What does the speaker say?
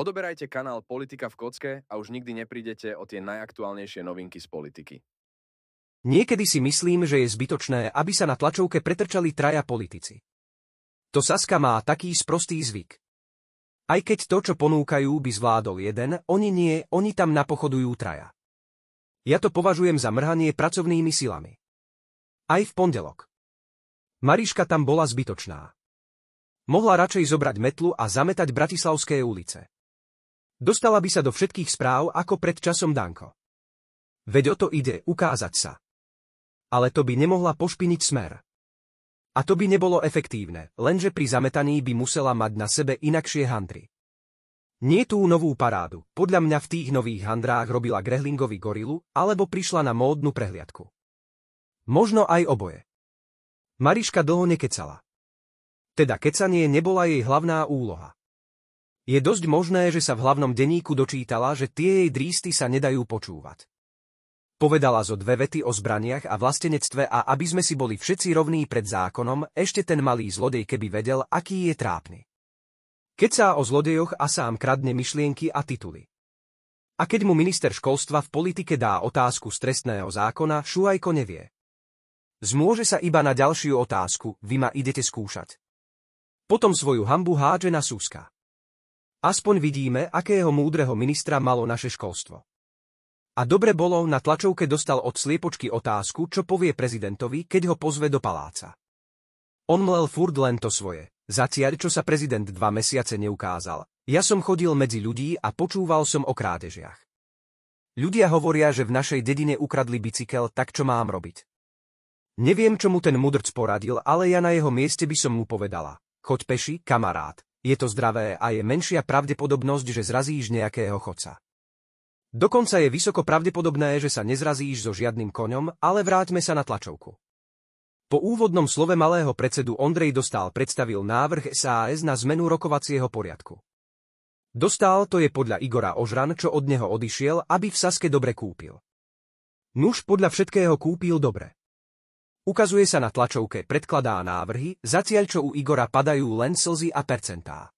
Odoberajte kanál Politika v kocke a už nikdy neprídete o tie najaktuálnejšie novinky z politiky. Niekedy si myslím, že je zbytočné, aby sa na tlačovke pretrčali traja politici. To Saska má taký sprostý zvyk. Aj keď to, čo ponúkajú, by zvládol jeden, oni nie, oni tam napochodujú traja. Ja to považujem za mrhanie pracovnými silami. Aj v pondelok. Mariška tam bola zbytočná. Mohla radšej zobrať metlu a zametať bratislavské ulice. Dostala by sa do všetkých správ ako pred časom Danko. Veď o to ide, ukázať sa. Ale to by nemohla pošpiniť smer. A to by nebolo efektívne, lenže pri zametaní by musela mať na sebe inakšie handry. Nie tú novú parádu, podľa mňa v tých nových handrách robila Grehlingovi gorilu, alebo prišla na módnu prehliadku. Možno aj oboje. Mariška dlho nekecala. Teda kecanie nebola jej hlavná úloha. Je dosť možné, že sa v hlavnom denníku dočítala, že tie jej drísty sa nedajú počúvať. Povedala zo dve vety o zbraniach a vlastenectve a aby sme si boli všetci rovní pred zákonom, ešte ten malý zlodej keby vedel, aký je trápny. Keď sa o zlodejoch a sám kradne myšlienky a tituly. A keď mu minister školstva v politike dá otázku z trestného zákona, Šuajko nevie. Zmôže sa iba na ďalšiu otázku, vy ma idete skúšať. Potom svoju hambu hádže na súska. Aspoň vidíme, akého múdreho ministra malo naše školstvo. A dobre bolo, na tlačovke dostal od sliepočky otázku, čo povie prezidentovi, keď ho pozve do paláca. On mlel furt len to svoje, zatiaľ čo sa prezident dva mesiace neukázal. Ja som chodil medzi ľudí a počúval som o krádežiach. Ľudia hovoria, že v našej dedine ukradli bicykel, tak čo mám robiť? Neviem, čo mu ten mudrc poradil, ale ja na jeho mieste by som mu povedala. Choď peši, kamarát, je to zdravé a je menšia pravdepodobnosť, že zrazíš nejakého chodca. Dokonca je vysoko pravdepodobné, že sa nezrazíš so žiadnym koňom, ale vráťme sa na tlačovku. Po úvodnom slove malého predsedu Ondrej Dostal predstavil návrh SAS na zmenu rokovacieho poriadku. Dostal to je podľa Igora Ožran, čo od neho odišiel, aby v Saske dobre kúpil. Nuž podľa všetkého kúpil dobre. Ukazuje sa na tlačovke, predkladá návrhy, zatiaľ čo u Igora padajú len slzy a percentá.